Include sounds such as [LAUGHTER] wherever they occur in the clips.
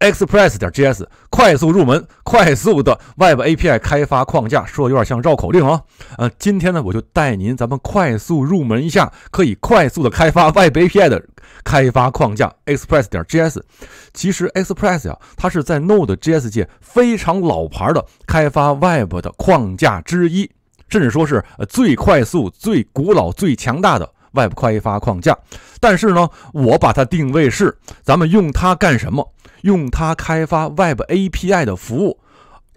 Express 点 JS 快速入门，快速的 Web API 开发框架，说的有点像绕口令啊。呃，今天呢，我就带您咱们快速入门一下，可以快速的开发 Web API 的开发框架 Express 点 JS。其实 Express 呀，它是在 Node.js 界非常老牌的开发 Web 的框架之一，甚至说是最快速、最古老、最强大的。Web 开发框架，但是呢，我把它定位是咱们用它干什么？用它开发 Web API 的服务，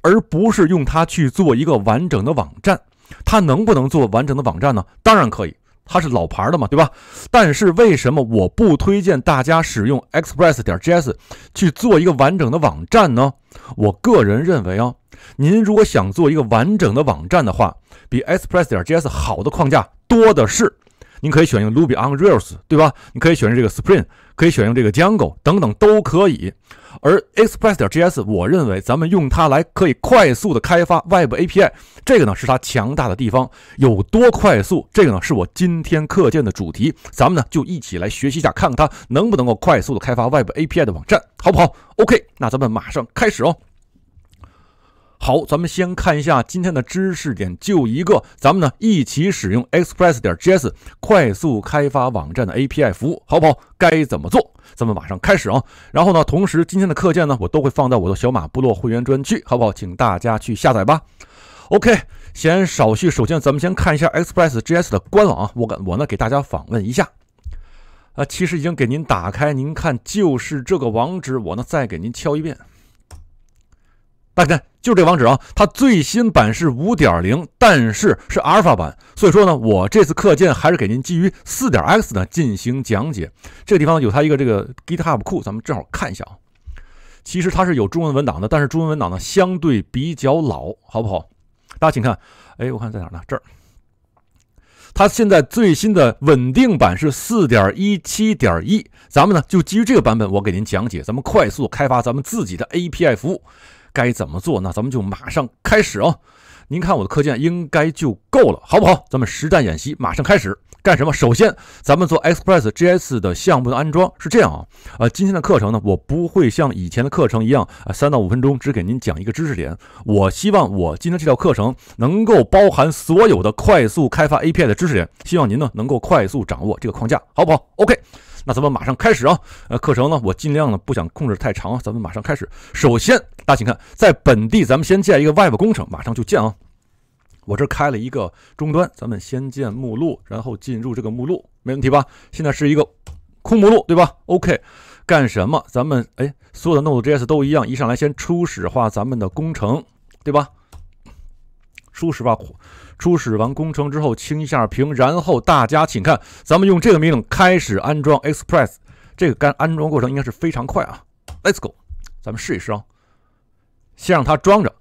而不是用它去做一个完整的网站。它能不能做完整的网站呢？当然可以，它是老牌的嘛，对吧？但是为什么我不推荐大家使用 Express 点 JS 去做一个完整的网站呢？我个人认为啊，您如果想做一个完整的网站的话，比 Express 点 JS 好的框架多的是。你可以选用 Ruby on Rails，对吧？你可以选用这个 Spring，可以选用这个 Django 等等都可以。而 Express.js，点我认为咱们用它来可以快速的开发 Web API，这个呢是它强大的地方。有多快速？这个呢是我今天课件的主题，咱们呢就一起来学习一下，看看它能不能够快速的开发 Web API 的网站，好不好？OK，那咱们马上开始哦。好，咱们先看一下今天的知识点，就一个，咱们呢一起使用 Express 点 JS 快速开发网站的 API 服务，好不好？该怎么做？咱们马上开始啊！然后呢，同时今天的课件呢，我都会放在我的小马部落会员专区，好不好？请大家去下载吧。OK，先少叙，首先咱们先看一下 Express JS 的官网，我我呢给大家访问一下啊，其实已经给您打开，您看就是这个网址，我呢再给您敲一遍，大开。就这网址啊，它最新版是五点零，但是是阿尔法版，所以说呢，我这次课件还是给您基于四点 X 呢进行讲解。这个地方有它一个这个 GitHub 库，咱们正好看一下啊。其实它是有中文文档的，但是中文文档呢相对比较老，好不好？大家请看，哎，我看在哪呢？这儿，它现在最新的稳定版是四点一七点一，咱们呢就基于这个版本，我给您讲解，咱们快速开发咱们自己的 API 服务。该怎么做？那咱们就马上开始哦。您看我的课件应该就够了，好不好？咱们实战演习马上开始。干什么？首先，咱们做 Express JS 的项目的安装是这样啊。呃，今天的课程呢，我不会像以前的课程一样啊，三到五分钟只给您讲一个知识点。我希望我今天这条课程能够包含所有的快速开发 API 的知识点，希望您呢能够快速掌握这个框架，好不好？OK。那咱们马上开始啊！呃，课程呢，我尽量呢不想控制太长。咱们马上开始。首先，大家请看，在本地咱们先建一个 Web 工程，马上就建啊！我这开了一个终端，咱们先建目录，然后进入这个目录，没问题吧？现在是一个空目录，对吧？OK，干什么？咱们哎，所有的 Node.js 都一样，一上来先初始化咱们的工程，对吧？初始化。初始完工程之后，清一下屏，然后大家请看，咱们用这个命令开始安装 Express，这个干安装过程应该是非常快啊。Let's go，咱们试一试啊。先让它装着，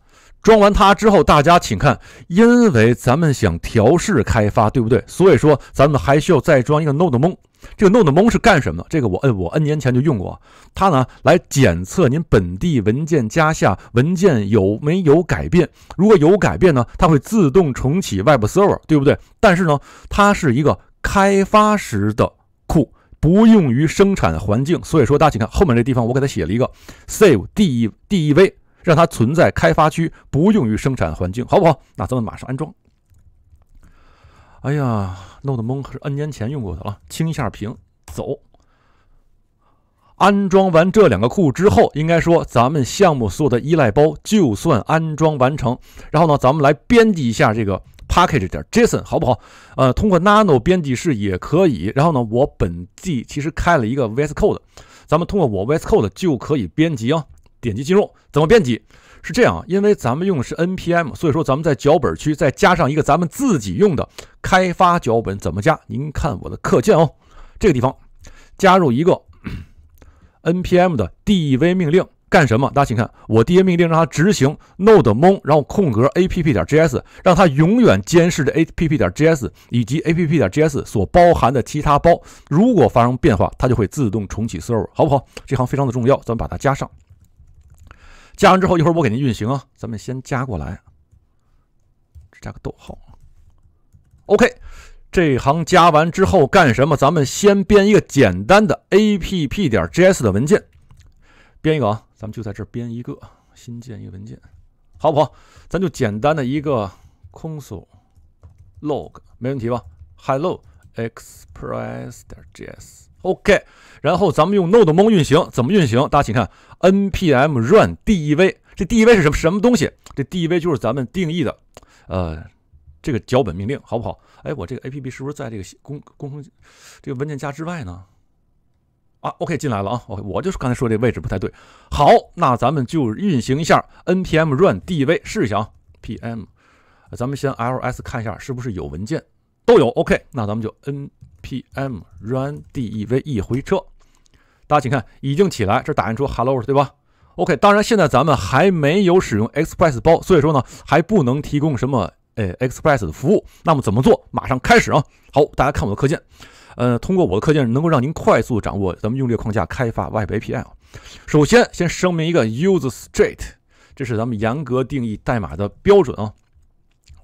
装完它之后，大家请看，因为咱们想调试开发，对不对？所以说，咱们还需要再装一个 Node m 这个 Node m 是干什么？这个我摁我 N 年前就用过，它呢来检测您本地文件夹下文件有没有改变，如果有改变呢，它会自动重启 Web Server，对不对？但是呢，它是一个开发时的库，不用于生产环境。所以说大家请看后面这地方，我给它写了一个 Save D E D E V，让它存在开发区，不用于生产环境，好不好？那咱们马上安装。哎呀，Note 蒙是 N 年前用过的了，清一下屏，走。安装完这两个库之后，应该说咱们项目所有的依赖包就算安装完成。然后呢，咱们来编辑一下这个 package 点 json 好不好？呃，通过 nano 编辑器也可以。然后呢，我本地其实开了一个 VS Code，咱们通过我 VS Code 就可以编辑啊。点击进入，怎么编辑？是这样啊，因为咱们用的是 NPM，所以说咱们在脚本区再加上一个咱们自己用的开发脚本，怎么加？您看我的课件哦，这个地方加入一个 [CLEARS THROAT] NPM 的 DEV 命令干什么？大家请看，我 DEV 命令让它执行 node m 然后空格 app 点 js，让它永远监视着 app 点 js 以及 app 点 js 所包含的其他包，如果发生变化，它就会自动重启 server，好不好？这行非常的重要，咱们把它加上。加完之后，一会儿我给您运行啊。咱们先加过来，这加个逗号。OK，这行加完之后干什么？咱们先编一个简单的 app 点 js 的文件，编一个啊。咱们就在这编一个，新建一个文件，好不好？咱就简单的一个空搜 log，没问题吧？Hello Express 点 js。OK，然后咱们用 n o d e 梦运行，怎么运行？大家请看 NPM run dev，这 dev 是什么什么东西？这 dev 就是咱们定义的，呃，这个脚本命令，好不好？哎，我这个 APP 是不是在这个工工程这个文件夹之外呢？啊，OK 进来了啊我我就是刚才说这位置不太对。好，那咱们就运行一下 NPM run dev，试一下啊。PM，咱们先 ls 看一下是不是有文件，都有。OK，那咱们就 n。p m run d e v 一回车，大家请看，已经起来，这打印出 hello 对吧？OK，当然现在咱们还没有使用 Express 包，所以说呢，还不能提供什么诶 Express 的服务。那么怎么做？马上开始啊！好，大家看我的课件，呃，通过我的课件能够让您快速掌握咱们用这个框架开发 Web A P I。啊。首先先声明一个 use s t r i h t 这是咱们严格定义代码的标准啊。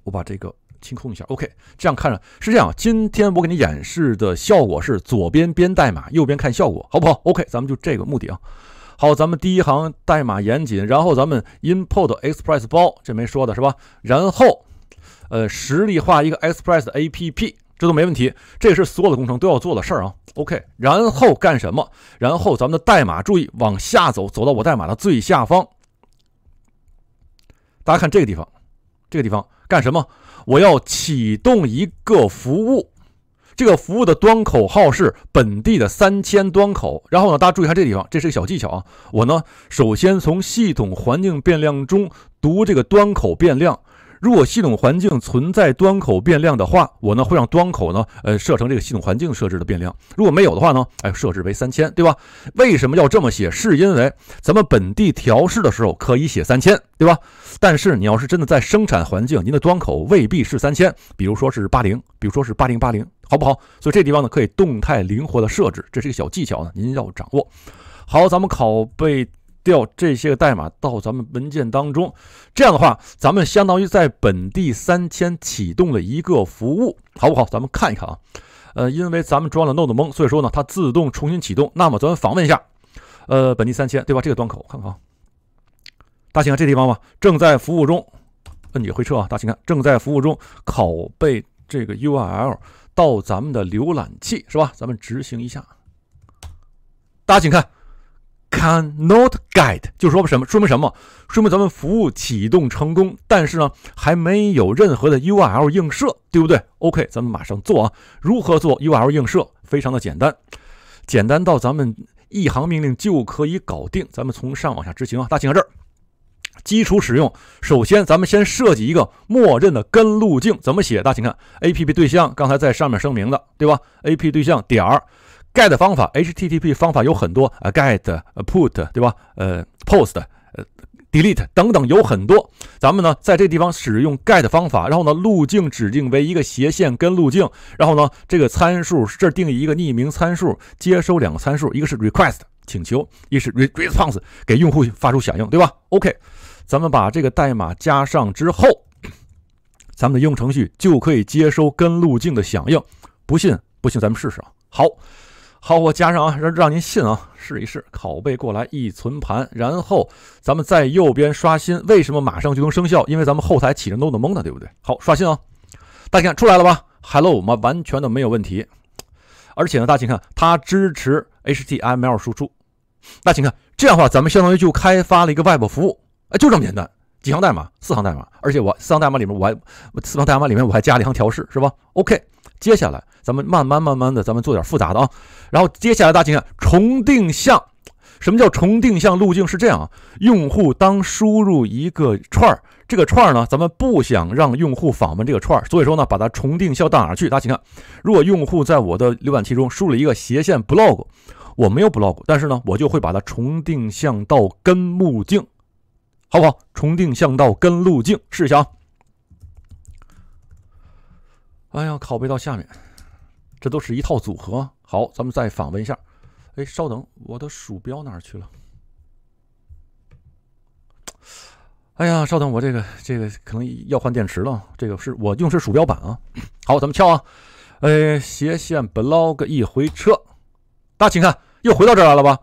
我把这个。清空一下，OK，这样看着是这样。今天我给你演示的效果是左边编代码，右边看效果，好不好？OK，咱们就这个目的啊。好，咱们第一行代码严谨，然后咱们 import express 包，这没说的是吧？然后，呃，实例化一个 express app，这都没问题。这也是所有的工程都要做的事儿啊。OK，然后干什么？然后咱们的代码注意往下走，走到我代码的最下方。大家看这个地方，这个地方干什么？我要启动一个服务，这个服务的端口号是本地的三千端口。然后呢，大家注意一下这地方，这是个小技巧啊。我呢，首先从系统环境变量中读这个端口变量。如果系统环境存在端口变量的话，我呢会让端口呢，呃，设成这个系统环境设置的变量。如果没有的话呢，哎，设置为三千，对吧？为什么要这么写？是因为咱们本地调试的时候可以写三千，对吧？但是你要是真的在生产环境，您的端口未必是三千，比如说是八零，比如说是八零八零，好不好？所以这地方呢可以动态灵活的设置，这是一个小技巧呢，您要掌握。好，咱们拷贝。调这些个代码到咱们文件当中，这样的话，咱们相当于在本地三千启动了一个服务，好不好？咱们看一看啊。呃，因为咱们装了 Node 蒙，所以说呢，它自动重新启动。那么咱们访问一下，呃，本地三千对吧？这个端口看看啊。大兴，这地方吧，正在服务中。嗯，你回车啊？大兴看，正在服务中。拷贝这个 URL 到咱们的浏览器是吧？咱们执行一下。大家请看。Cannot get 就说明什么？说明什么？说明咱们服务启动成功，但是呢，还没有任何的 URL 映射，对不对？OK，咱们马上做啊！如何做 URL 映射？非常的简单，简单到咱们一行命令就可以搞定。咱们从上往下执行啊！大家请看这儿，基础使用。首先，咱们先设计一个默认的根路径，怎么写？大家请看，APP 对象刚才在上面声明的，对吧？APP 对象点儿。GET 方法，HTTP 方法有很多，GET、PUT，对吧？呃，POST、呃，DELETE 等等有很多。咱们呢，在这个地方使用 GET 方法，然后呢，路径指定为一个斜线跟路径，然后呢，这个参数是这儿定义一个匿名参数，接收两个参数，一个是 request 请求，一是 response 给用户发出响应，对吧？OK，咱们把这个代码加上之后，咱们的应用程序就可以接收跟路径的响应。不信，不信，咱们试试啊！好。好，我加上啊，让让您信啊，试一试，拷贝过来一存盘，然后咱们在右边刷新，为什么马上就能生效？因为咱们后台起着 n o d e j 对不对？好，刷新啊，大家看出来了吧？Hello，我们完全的没有问题，而且呢，大家请看，它支持 HTML 输出。那请看，这样的话，咱们相当于就开发了一个 Web 服务，哎，就这么简单，几行代码，四行代码，而且我四行代码里面我还四行代码里面我还加了一行调试，是吧？OK。接下来，咱们慢慢慢慢的，咱们做点复杂的啊。然后接下来，大家请看重定向。什么叫重定向路径？是这样，啊，用户当输入一个串儿，这个串儿呢，咱们不想让用户访问这个串儿，所以说呢，把它重定向到哪儿去？大家请看，如果用户在我的浏览器中输了一个斜线 blog，我没有 blog，但是呢，我就会把它重定向到根路径，好不好？重定向到根路径，试一下啊。哎呀，拷贝到下面，这都是一套组合。好，咱们再访问一下。哎，稍等，我的鼠标哪去了？哎呀，稍等，我这个这个可能要换电池了。这个是我用是鼠标板啊。好，咱们敲啊。哎，斜线 blog 一回车，大家请看，又回到这儿来了吧？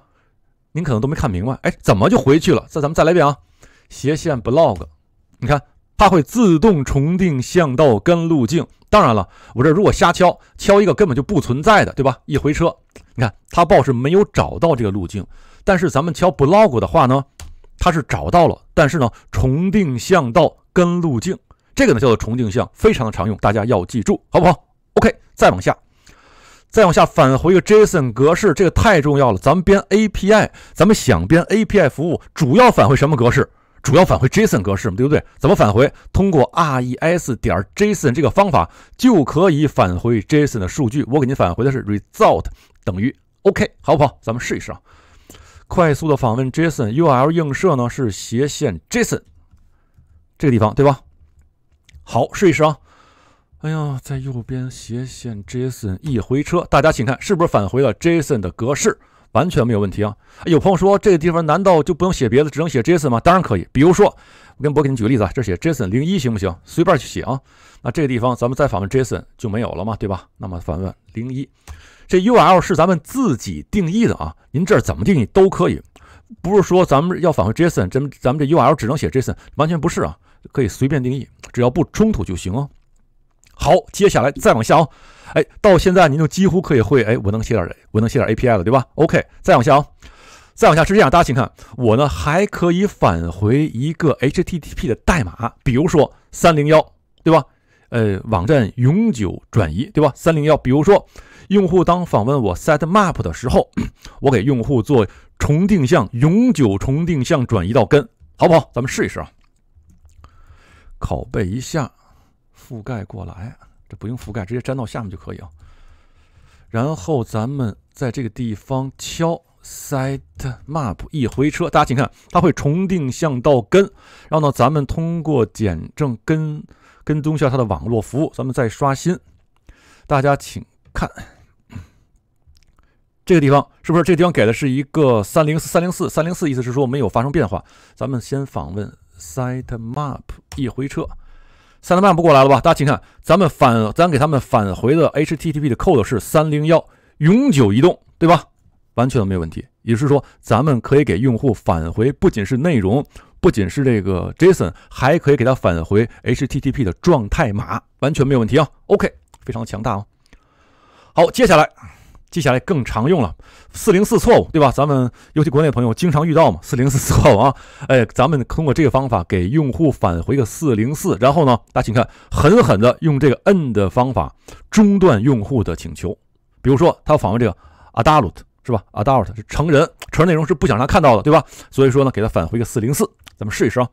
您可能都没看明白。哎，怎么就回去了？再咱们再来一遍啊。斜线 blog，你看。它会自动重定向到跟路径。当然了，我这如果瞎敲敲一个根本就不存在的，对吧？一回车，你看它报是没有找到这个路径。但是咱们敲 blog 的话呢，它是找到了。但是呢，重定向到跟路径，这个呢叫做重定向，非常的常用，大家要记住，好不好？OK，再往下，再往下返回一个 JSON 格式，这个太重要了。咱们编 API，咱们想编 API 服务，主要返回什么格式？主要返回 JSON 格式嘛，对不对？怎么返回？通过 res 点 JSON 这个方法就可以返回 JSON 的数据。我给您返回的是 result 等于 OK，好不好？咱们试一试啊。快速的访问 JSON URL 映射呢是斜线 JSON 这个地方，对吧？好，试一试啊。哎呀，在右边斜线 JSON 一回车，大家请看，是不是返回了 JSON 的格式？完全没有问题啊！有朋友说这个地方难道就不用写别的，只能写 Jason 吗？当然可以。比如说，我跟博给你举个例子啊，这写 Jason 零一行不行？随便去写啊。那这个地方咱们再访问 Jason 就没有了嘛，对吧？那么访问零一，这 U L 是咱们自己定义的啊。您这儿怎么定义都可以，不是说咱们要返回 Jason，咱们咱们这 U L 只能写 Jason，完全不是啊，可以随便定义，只要不冲突就行啊。好，接下来再往下啊，哎，到现在您就几乎可以会哎，我能写点，我能写点 A P I 了，对吧？OK，再往下啊，再往下是这样，大家请看，我呢还可以返回一个 H T T P 的代码，比如说三零幺，对吧？呃，网站永久转移，对吧？三零幺，比如说用户当访问我 set map 的时候，[CLEARS THROAT] 我给用户做重定向，永久重定向转移到根，好不好？咱们试一试啊，拷贝一下。覆盖过来，这不用覆盖，直接粘到下面就可以啊。然后咱们在这个地方敲 site map 一回车，大家请看，它会重定向到根。然后呢，咱们通过简正跟跟踪一下它的网络服务，咱们再刷新。大家请看这个地方，是不是这个地方给的是一个三零四三零四三零四？意思是说没有发生变化。咱们先访问 site map 一回车。3点半不过来了吧？大家请看，咱们返，咱给他们返回的 HTTP 的 code 是301永久移动，对吧？完全都没有问题。也就是说，咱们可以给用户返回，不仅是内容，不仅是这个 JSON，还可以给他返回 HTTP 的状态码，完全没有问题啊。OK，非常强大啊。好，接下来。接下来更常用了404错误，对吧？咱们尤其国内朋友经常遇到嘛，404错误啊。[LAUGHS] 哎，咱们通过这个方法给用户返回个404，然后呢，大家请看，狠狠的用这个 N 的方法中断用户的请求。比如说他访问这个 adult 是吧？adult 是成人，成人内容是不想让他看到的，对吧？所以说呢，给他返回个404。咱们试一试啊。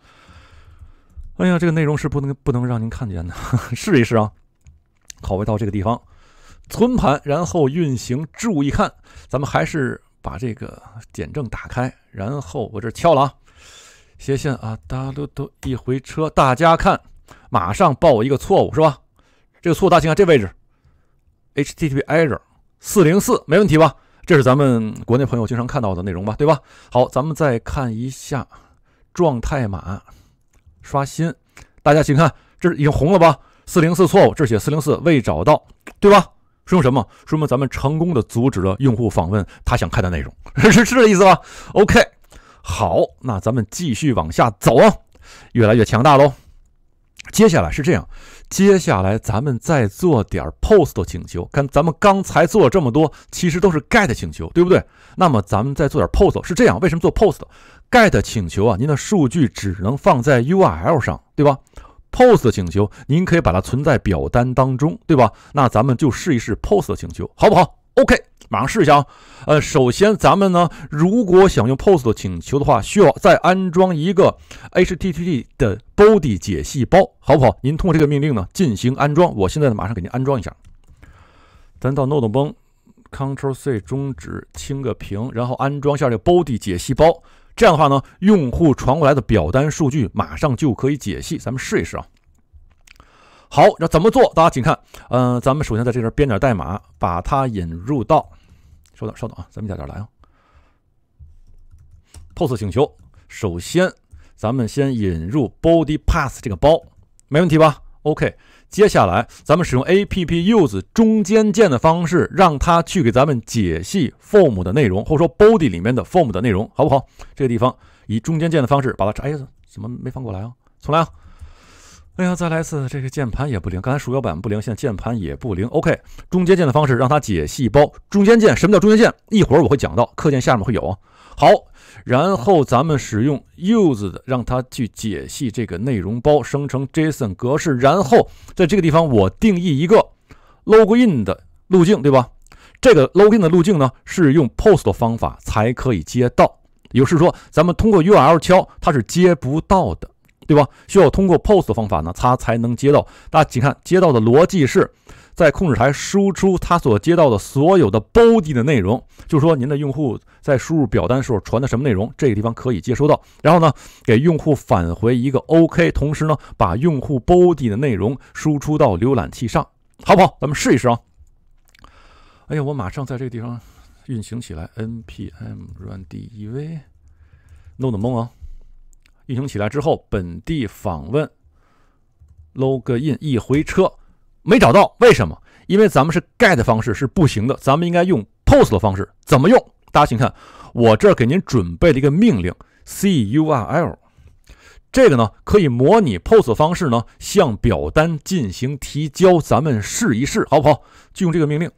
哎呀，这个内容是不能不能让您看见的。[LAUGHS] 试一试啊，拷贝到这个地方。存盘，然后运行。注意看，咱们还是把这个减震打开，然后我这敲了啊，斜线啊，w 都一回车，大家看，马上报一个错误是吧？这个错误大家请看这位置，HTTP error 404，没问题吧？这是咱们国内朋友经常看到的内容吧，对吧？好，咱们再看一下状态码，刷新，大家请看，这已经红了吧？404错误，这写404未找到，对吧？说明什么？说明咱们成功的阻止了用户访问他想看的内容，[LAUGHS] 是这意思吧？OK，好，那咱们继续往下走，啊，越来越强大喽。接下来是这样，接下来咱们再做点 POST 请求。看，咱们刚才做了这么多，其实都是 GET 请求，对不对？那么咱们再做点 POST，是这样。为什么做 POST？GET 请求啊，您的数据只能放在 URL 上，对吧？POST 的请求，您可以把它存在表单当中，对吧？那咱们就试一试 POST 的请求，好不好？OK，马上试一下啊。呃，首先咱们呢，如果想用 POST 的请求的话，需要再安装一个 HTTP 的 Body 解析包，好不好？您通过这个命令呢进行安装。我现在呢马上给您安装一下。咱到 Node 崩，Ctrl+C 终止，清个屏，然后安装下这个 Body 解析包。这样的话呢，用户传过来的表单数据马上就可以解析。咱们试一试啊。好，那怎么做？大家请看，嗯，咱们首先在这边编点代码，把它引入到。稍等，稍等啊，咱们一点点来啊。POST 请求，首先咱们先引入 body p a s s 这个包，没问题吧？OK。接下来，咱们使用 A P P use 中间键的方式，让它去给咱们解析 form 的内容，或者说 body 里面的 form 的内容，好不好？这个地方以中间键的方式把它，哎，怎么没放过来啊？重来啊！哎呀，再来一次，这个键盘也不灵，刚才鼠标板不灵，现在键盘也不灵。OK，中间键的方式让它解析包。中间键，什么叫中间键？一会儿我会讲到，课件下面会有。好。然后咱们使用 use 的，让它去解析这个内容包，生成 JSON 格式。然后在这个地方，我定义一个 login 的路径，对吧？这个 login 的路径呢，是用 post 的方法才可以接到。也就是说，咱们通过 URL 敲它是接不到的。对吧？需要通过 POST 方法呢，它才能接到。大家请看，接到的逻辑是在控制台输出它所接到的所有的 body 的内容，就是说您的用户在输入表单时候传的什么内容，这个地方可以接收到。然后呢，给用户返回一个 OK，同时呢，把用户 body 的内容输出到浏览器上，好不好？咱们试一试啊。哎呀，我马上在这个地方运行起来，NPM run dev，弄的懵啊。运行起来之后，本地访问，log in 一回车，没找到，为什么？因为咱们是 GET 方式是不行的，咱们应该用 POST 的方式。怎么用？大家请看，我这儿给您准备了一个命令，curl，这个呢可以模拟 POST 方式呢向表单进行提交。咱们试一试，好不好？就用这个命令。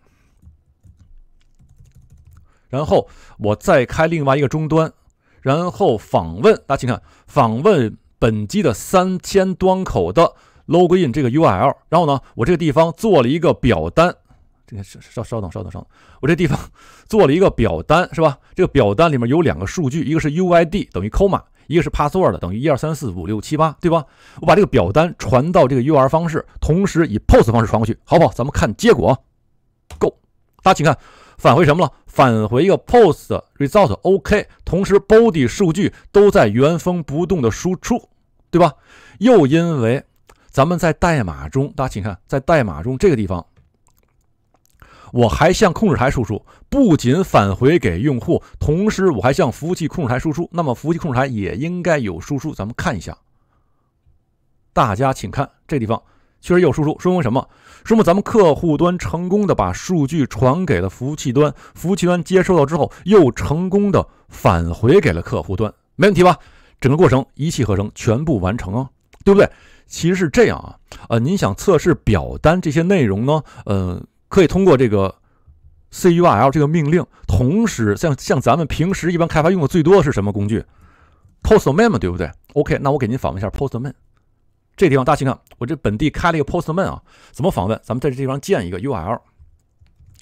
然后我再开另外一个终端。然后访问，大家请看，访问本机的三千端口的 login 这个 URL。然后呢，我这个地方做了一个表单，这个稍稍稍等，稍等稍等，我这地方做了一个表单，是吧？这个表单里面有两个数据，一个是 UID 等于 c o m a 一个是 password 等于一二三四五六七八，对吧？我把这个表单传到这个 URL 方式，同时以 POST 方式传过去，好不好？咱们看结果，Go，大家请看。返回什么了？返回一个 post result OK，同时 body 数据都在原封不动的输出，对吧？又因为咱们在代码中，大家请看，在代码中这个地方，我还向控制台输出，不仅返回给用户，同时我还向服务器控制台输出。那么服务器控制台也应该有输出，咱们看一下。大家请看这个地方。确实有输出，说明什么？说明咱们客户端成功的把数据传给了服务器端，服务器端接收到之后又成功的返回给了客户端，没问题吧？整个过程一气呵成，全部完成啊，对不对？其实是这样啊，呃，您想测试表单这些内容呢，呃，可以通过这个 curl 这个命令，同时像像咱们平时一般开发用的最多的是什么工具？Postman 对不对？OK，那我给您访问一下 Postman。这地方，大请啊，我这本地开了一个 Postman 啊，怎么访问？咱们在这地方建一个 URL，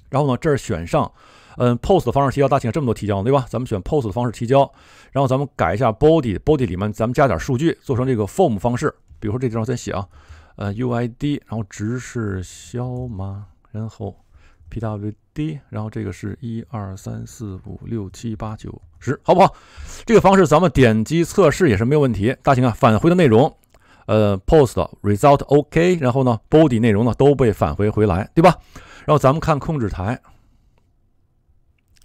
然后呢，这儿选上，嗯，Post 的方式提交。大看这么多提交对吧？咱们选 Post 的方式提交，然后咱们改一下 Body，Body 里面咱们加点数据，做成这个 Form 方式。比如说这地方再写啊，呃，UID，然后值是消码，然后 PWD，然后这个是一二三四五六七八九十，好不好？这个方式咱们点击测试也是没有问题。大请啊，返回的内容。呃，post result OK，然后呢，body 内容呢都被返回回来，对吧？然后咱们看控制台，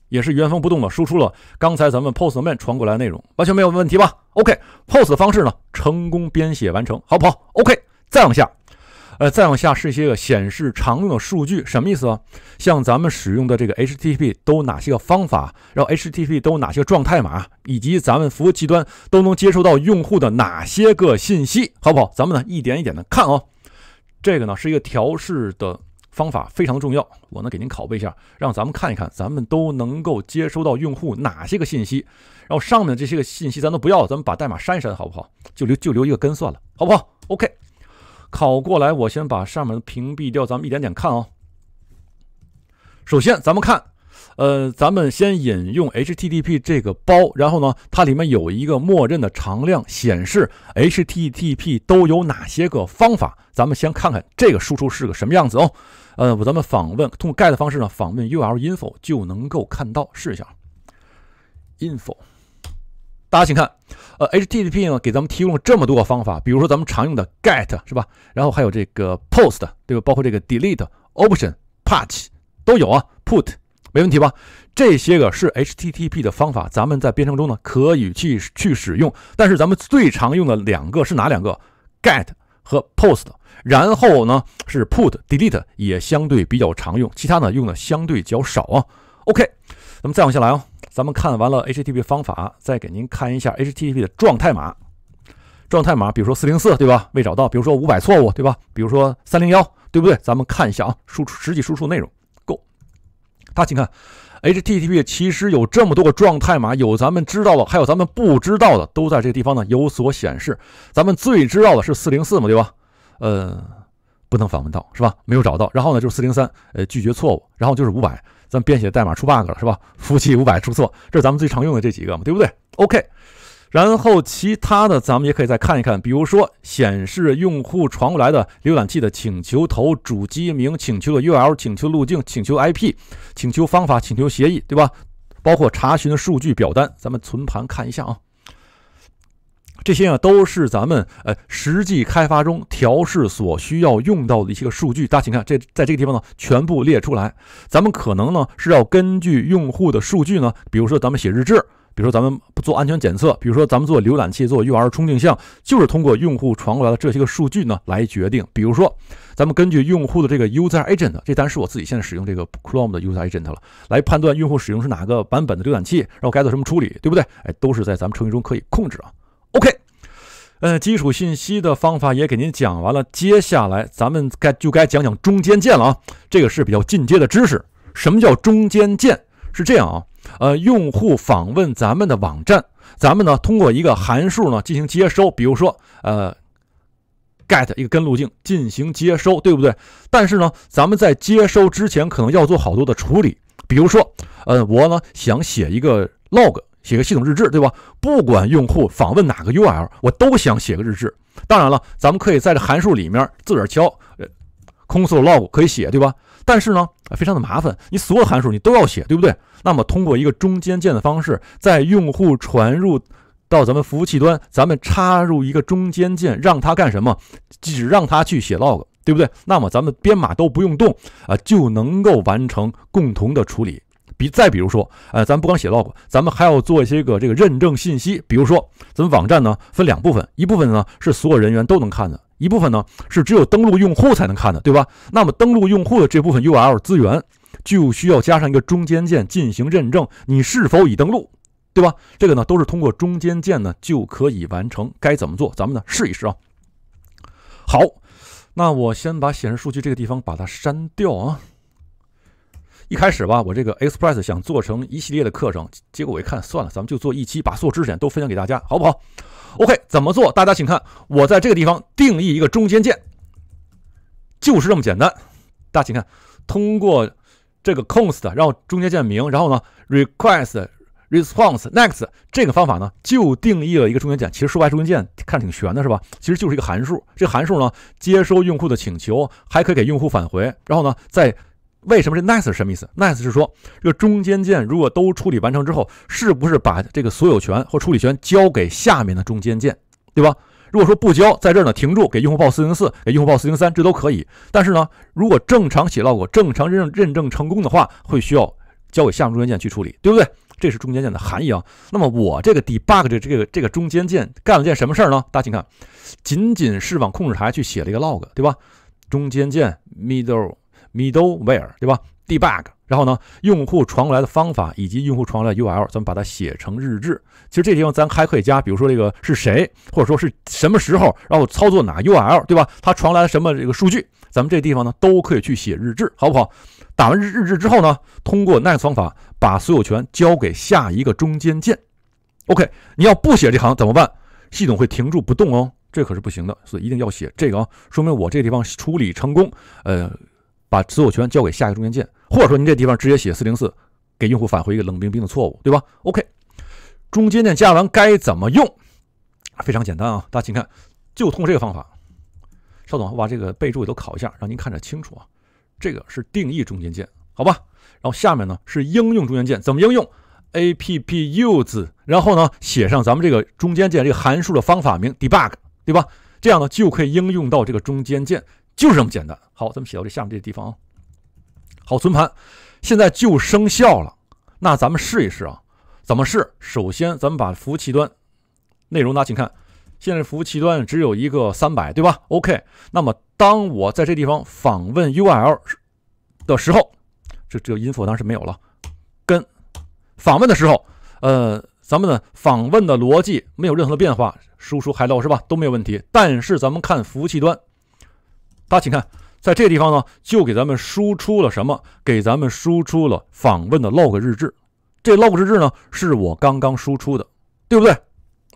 也是原封不动的输出了刚才咱们 post man 传过来的内容，完全没有问题吧？OK，post 方式呢成功编写完成，好不好？OK，再往下。呃，再往下是一些个显示常用的数据，什么意思啊？像咱们使用的这个 HTTP 都哪些个方法，然后 HTTP 都有哪些个状态码，以及咱们服务器端都能接收到用户的哪些个信息，好不好？咱们呢一点一点的看哦。这个呢是一个调试的方法，非常重要。我呢给您拷贝一下，让咱们看一看，咱们都能够接收到用户哪些个信息。然后上面这些个信息咱都不要，咱们把代码删一删，好不好？就留就留一个根算了，好不好？OK。拷过来，我先把上面的屏蔽掉，咱们一点点看啊。首先，咱们看，呃，咱们先引用 HTTP 这个包，然后呢，它里面有一个默认的常量，显示 HTTP 都有哪些个方法。咱们先看看这个输出是个什么样子哦。呃，咱们访问通过 GET 方式呢，访问 URL info 就能够看到，试一下 info。大家请看，呃，HTTP 呢给咱们提供了这么多方法，比如说咱们常用的 GET 是吧？然后还有这个 POST，对吧？包括这个 DELETE、OPTION、PATCH 都有啊，PUT 没问题吧？这些个是 HTTP 的方法，咱们在编程中呢可以去去使用。但是咱们最常用的两个是哪两个？GET 和 POST。然后呢是 PUT、DELETE 也相对比较常用，其他呢用的相对较少啊。OK。那么再往下来啊，咱们看完了 HTTP 方法，再给您看一下 HTTP 的状态码。状态码，比如说404，对吧？未找到。比如说500错误，对吧？比如说301，对不对？咱们看一下啊，输出实际输出内容。Go，大家请看，HTTP 其实有这么多个状态码，有咱们知道的，还有咱们不知道的，都在这个地方呢有所显示。咱们最知道的是404嘛，对吧？呃，不能访问到，是吧？没有找到。然后呢，就是403，呃，拒绝错误。然后就是500。咱编写代码出 bug 了是吧？服务器五百出错，这是咱们最常用的这几个嘛，对不对？OK，然后其他的咱们也可以再看一看，比如说显示用户传过来的浏览器的请求头、主机名、请求的 URL、请求路径、请求 IP、请求方法、请求协议，对吧？包括查询数据表单，咱们存盘看一下啊。这些啊都是咱们呃实际开发中调试所需要用到的一些个数据。大家请看，这在这个地方呢全部列出来。咱们可能呢是要根据用户的数据呢，比如说咱们写日志，比如说咱们做安全检测，比如说咱们做浏览器做 URL 重定向，就是通过用户传过来的这些个数据呢来决定。比如说咱们根据用户的这个 User Agent，这单是我自己现在使用这个 Chrome 的 User Agent 了，来判断用户使用是哪个版本的浏览器，然后该做什么处理，对不对？哎，都是在咱们程序中可以控制啊。OK，呃，基础信息的方法也给您讲完了，接下来咱们该就该讲讲中间件了啊。这个是比较进阶的知识。什么叫中间件？是这样啊，呃，用户访问咱们的网站，咱们呢通过一个函数呢进行接收，比如说呃，get 一个根路径进行接收，对不对？但是呢，咱们在接收之前可能要做好多的处理，比如说，呃，我呢想写一个 log。写个系统日志，对吧？不管用户访问哪个 U L，我都想写个日志。当然了，咱们可以在这函数里面自个敲，呃，console log 可以写，对吧？但是呢，非常的麻烦，你所有函数你都要写，对不对？那么通过一个中间件的方式，在用户传入到咱们服务器端，咱们插入一个中间件，让它干什么？只让它去写 log，对不对？那么咱们编码都不用动啊，就能够完成共同的处理。比再比如说，呃，咱们不光写 log，咱们还要做一些个这个认证信息，比如说咱们网站呢分两部分，一部分呢是所有人员都能看的，一部分呢是只有登录用户才能看的，对吧？那么登录用户的这部分 URL 资源就需要加上一个中间件进行认证，你是否已登录，对吧？这个呢都是通过中间件呢就可以完成。该怎么做？咱们呢试一试啊。好，那我先把显示数据这个地方把它删掉啊。一开始吧，我这个 Express 想做成一系列的课程，结果我一看，算了，咱们就做一期，把所有知识点都分享给大家，好不好？OK，怎么做？大家请看，我在这个地方定义一个中间件，就是这么简单。大家请看，通过这个 const，然后中间件名，然后呢 request、response、next 这个方法呢，就定义了一个中间件。其实说白中间件，看着挺悬的，是吧？其实就是一个函数。这函数呢，接收用户的请求，还可以给用户返回，然后呢，再为什么是 nice 什么意思？nice 是说这个中间键如果都处理完成之后，是不是把这个所有权或处理权交给下面的中间键，对吧？如果说不交，在这儿呢停住，给用户报404，给用户报403，这都可以。但是呢，如果正常写 log，正常认证认证成功的话，会需要交给下面中间键去处理，对不对？这是中间键的含义啊。那么我这个 debug 这这个这个中间键干了件什么事儿呢？大家请看，仅仅是往控制台去写了一个 log，对吧？中间键 middle。middle where 对吧？debug，然后呢，用户传过来的方法以及用户传过来的 URL，咱们把它写成日志。其实这地方咱还可以加，比如说这个是谁，或者说是什么时候，然后操作哪 URL，对吧？它传来了什么这个数据，咱们这地方呢都可以去写日志，好不好？打完日日志之后呢，通过 next 方法把所有权交给下一个中间件。OK，你要不写这行怎么办？系统会停住不动哦，这可是不行的，所以一定要写这个啊，说明我这地方处理成功。呃。把所有权交给下一个中间件，或者说您这地方直接写404，给用户返回一个冷冰冰的错误，对吧？OK，中间件加完该怎么用？非常简单啊，大家请看，就通过这个方法。稍等，我把这个备注也都拷一下，让您看着清楚啊。这个是定义中间件，好吧？然后下面呢是应用中间件，怎么应用？app use，然后呢写上咱们这个中间件这个函数的方法名 debug，对吧？这样呢就可以应用到这个中间件。就是这么简单。好，咱们写到这下面这个地方啊。好，存盘，现在就生效了。那咱们试一试啊，怎么试？首先，咱们把服务器端内容拿，请看，现在服务器端只有一个三百，对吧？OK，那么当我在这地方访问 URL 的时候，这这个音符当然是没有了。跟访问的时候，呃，咱们的访问的逻辑没有任何的变化，输出 hello 是吧？都没有问题。但是咱们看服务器端。大家请看，在这个地方呢，就给咱们输出了什么？给咱们输出了访问的 log 日志。这 log 日志呢，是我刚刚输出的，对不对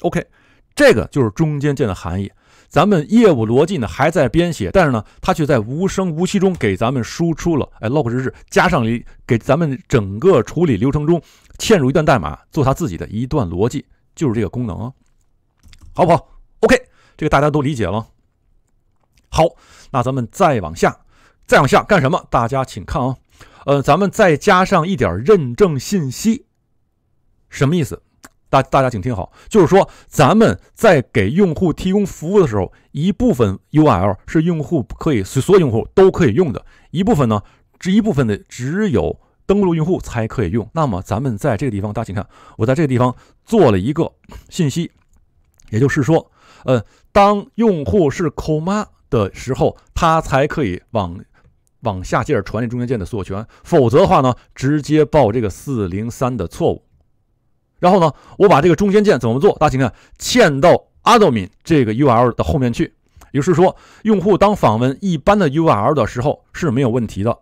？OK，这个就是中间件的含义。咱们业务逻辑呢还在编写，但是呢，它却在无声无息中给咱们输出了哎 log 日志，加上了给咱们整个处理流程中嵌入一段代码，做它自己的一段逻辑，就是这个功能，啊，好不好？OK，这个大家都理解了，好。那咱们再往下，再往下干什么？大家请看啊，呃，咱们再加上一点认证信息，什么意思？大大家请听好，就是说咱们在给用户提供服务的时候，一部分 URL 是用户可以，所有用户都可以用的，一部分呢，这一部分的只有登录用户才可以用。那么咱们在这个地方，大家请看，我在这个地方做了一个信息，也就是说，呃，当用户是扣妈。的时候，它才可以往往下着传递中间件的所有权，否则的话呢，直接报这个四零三的错误。然后呢，我把这个中间件怎么做？大家请看，嵌到 admin 这个 URL 的后面去。也就是说，用户当访问一般的 URL 的时候是没有问题的，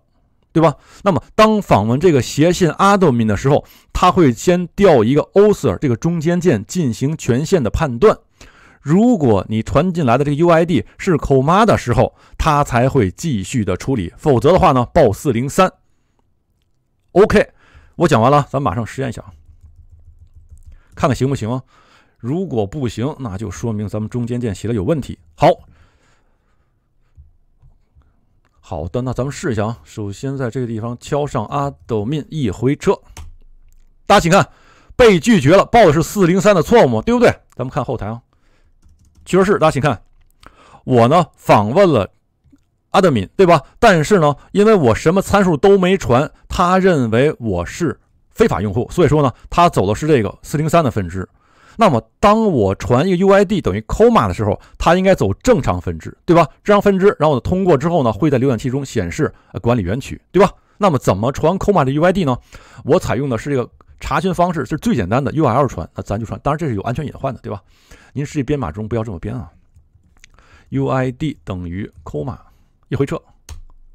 对吧？那么，当访问这个斜线 admin 的时候，它会先调一个 o s o r 这个中间件进行权限的判断。如果你传进来的这个 U I D 是口妈的时候，它才会继续的处理，否则的话呢，报403。OK，我讲完了，咱马上实验一下，看看行不行。如果不行，那就说明咱们中间件写的有问题。好，好的，那咱们试一下啊。首先在这个地方敲上阿斗命，一回车，大家请看，被拒绝了，报的是403的错误对不对？咱们看后台啊。确实是，大家请看，我呢访问了阿德敏，对吧？但是呢，因为我什么参数都没传，他认为我是非法用户，所以说呢，他走的是这个403的分支。那么当我传一个 UID 等于 c o m a 的时候，他应该走正常分支，对吧？正常分支，然后呢，通过之后呢，会在浏览器中显示管理员区，对吧？那么怎么传 comma 的 UID 呢？我采用的是这个查询方式，是最简单的 URL 传。那咱就传，当然这是有安全隐患的，对吧？您实际编码中不要这么编啊，UID 等于 comma 一回撤，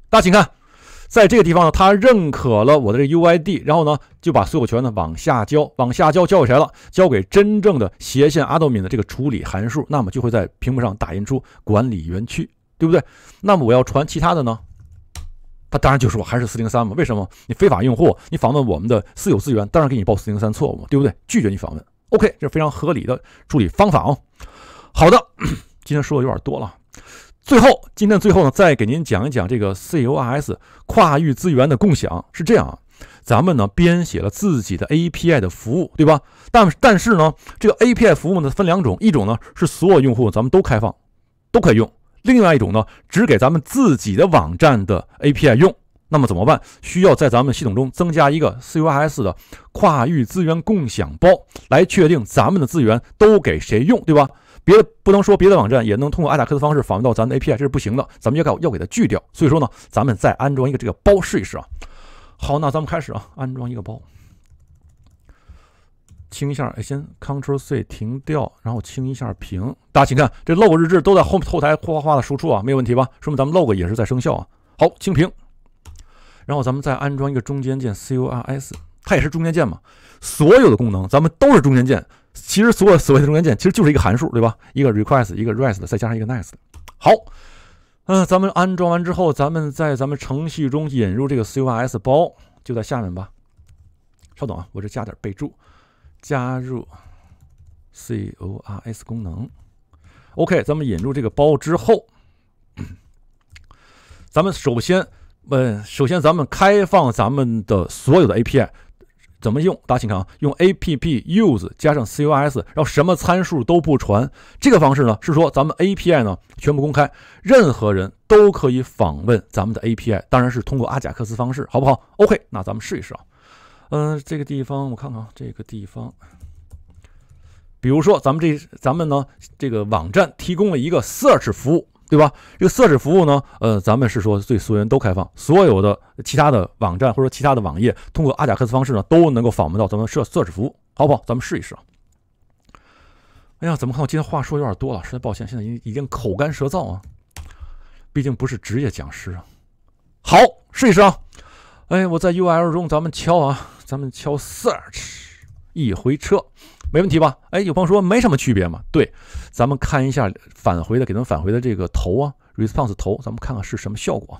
大家请看，在这个地方呢，它认可了我的这 UID，然后呢就把所有权呢往下交，往下交交给谁了？交给真正的斜线阿斗敏的这个处理函数，那么就会在屏幕上打印出管理员区，对不对？那么我要传其他的呢？它当然就是我还是403嘛，为什么？你非法用户，你访问我们的私有资源，当然给你报403错误嘛，对不对？拒绝你访问。OK，这是非常合理的处理方法哦。好的，[CLEARS THROAT] 今天说的有点多了。最后，今天最后呢，再给您讲一讲这个 COS 跨域资源的共享是这样啊。咱们呢编写了自己的 API 的服务，对吧？但但是呢，这个 API 服务呢分两种，一种呢是所有用户咱们都开放，都可以用；另外一种呢，只给咱们自己的网站的 API 用。那么怎么办？需要在咱们系统中增加一个 C U I S 的跨域资源共享包，来确定咱们的资源都给谁用，对吧？别不能说别的网站也能通过艾打克的方式访问到咱的 A P I，这是不行的。咱们要给要给它拒掉。所以说呢，咱们再安装一个这个包试一试啊。好，那咱们开始啊，安装一个包，清一下，哎，先 c t r l C 停掉，然后清一下屏，大家请看这 log 日志都在后后台哗哗的输出啊，没有问题吧？说明咱们 log 也是在生效啊。好，清屏。然后咱们再安装一个中间件 CORS，它也是中间件嘛。所有的功能咱们都是中间件。其实所有所谓的中间件，其实就是一个函数，对吧？一个 request，一个 rest，再加上一个 next。好，嗯，咱们安装完之后，咱们在咱们程序中引入这个 CORS 包，就在下面吧。稍等啊，我这加点备注，加入 CORS 功能。OK，咱们引入这个包之后，[COUGHS] 咱们首先。嗯，首先咱们开放咱们的所有的 API，怎么用？大家请看啊，用 APP use 加上 c o s 然后什么参数都不传，这个方式呢是说咱们 API 呢全部公开，任何人都可以访问咱们的 API，当然是通过阿贾克斯方式，好不好？OK，那咱们试一试啊。嗯，这个地方我看看啊，这个地方，比如说咱们这咱们呢这个网站提供了一个 Search 服务。对吧？这个色纸服务呢？呃，咱们是说对所有人都开放，所有的其他的网站或者其他的网页，通过阿贾克斯方式呢，都能够访问到咱们设色纸服务，好不好？咱们试一试。啊。哎呀，怎么看我今天话说有点多了，实在抱歉，现在已已经口干舌燥啊，毕竟不是职业讲师啊。好，试一试啊。哎，我在 U L 中，咱们敲啊，咱们敲 search，一回车。没问题吧？哎，有朋友说没什么区别嘛？对，咱们看一下返回的，给咱们返回的这个头啊，response 头，咱们看看是什么效果。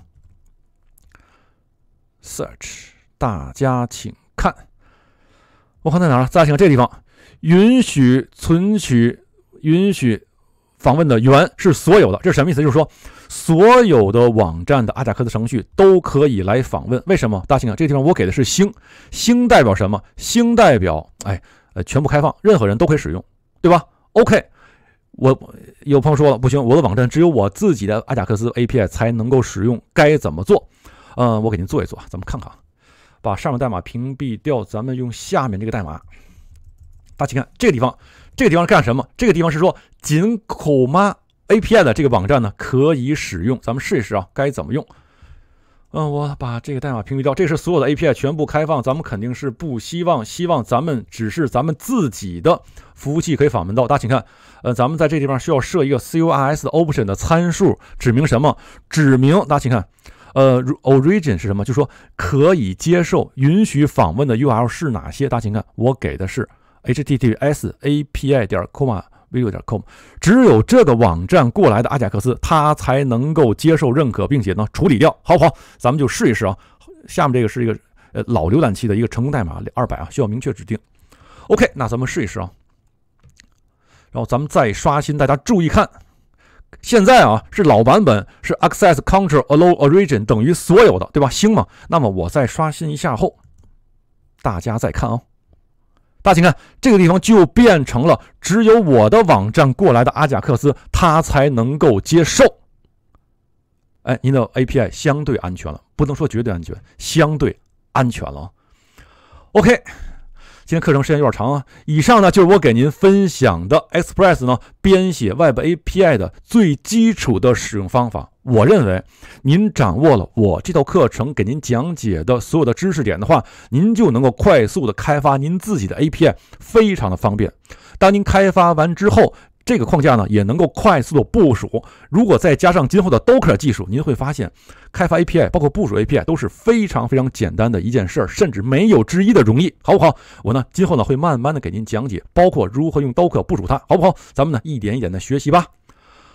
search，大家请看，我看在哪儿？大家请看这地方，允许存取、允许访问的源是所有的，这是什么意思？就是说所有的网站的阿贾克斯程序都可以来访问。为什么？大家请看这地方，我给的是星，星代表什么？星代表，哎。呃，全部开放，任何人都可以使用，对吧？OK，我有朋友说了，不行，我的网站只有我自己的阿贾克斯 API 才能够使用，该怎么做？嗯，我给您做一做，咱们看看，把上面代码屏蔽掉，咱们用下面这个代码。大家看这个地方，这个地方干什么？这个地方是说仅口妈 API 的这个网站呢可以使用，咱们试一试啊，该怎么用？嗯，我把这个代码屏蔽掉。这是所有的 API 全部开放，咱们肯定是不希望。希望咱们只是咱们自己的服务器可以访问到。大家请看，呃，咱们在这地方需要设一个 CORS option 的参数，指明什么？指明大家请看，呃，origin 是什么？就说可以接受、允许访问的 URL 是哪些？大家请看，我给的是 https/api 点 com。vivo.com，只有这个网站过来的阿贾克斯，他才能够接受认可，并且呢处理掉，好不好？咱们就试一试啊。下面这个是一个呃老浏览器的一个成功代码二百啊，需要明确指定。OK，那咱们试一试啊。然后咱们再刷新，大家注意看，现在啊是老版本，是 Access-Control-Allow-Origin 等于所有的，对吧？星嘛。那么我再刷新一下后，大家再看哦。大家请看，这个地方就变成了只有我的网站过来的阿贾克斯，他才能够接受。哎，您的 API 相对安全了，不能说绝对安全，相对安全了。OK。今天课程时间有点长啊，以上呢就是我给您分享的 Express 呢编写 Web API 的最基础的使用方法。我认为您掌握了我这套课程给您讲解的所有的知识点的话，您就能够快速的开发您自己的 API，非常的方便。当您开发完之后，这个框架呢也能够快速的部署，如果再加上今后的 Docker 技术，您会发现开发 API 包括部署 API 都是非常非常简单的一件事，甚至没有之一的容易，好不好？我呢今后呢会慢慢的给您讲解，包括如何用 Docker 部署它，好不好？咱们呢一点一点的学习吧。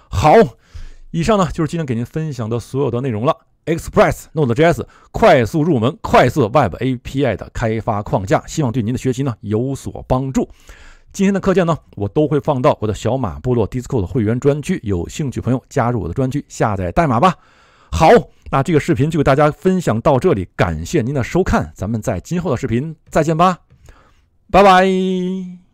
好，以上呢就是今天给您分享的所有的内容了。Express Node.js 快速入门，快速 Web API 的开发框架，希望对您的学习呢有所帮助。今天的课件呢，我都会放到我的小马部落 Discord 会员专区，有兴趣朋友加入我的专区下载代码吧。好，那这个视频就给大家分享到这里，感谢您的收看，咱们在今后的视频再见吧，拜拜。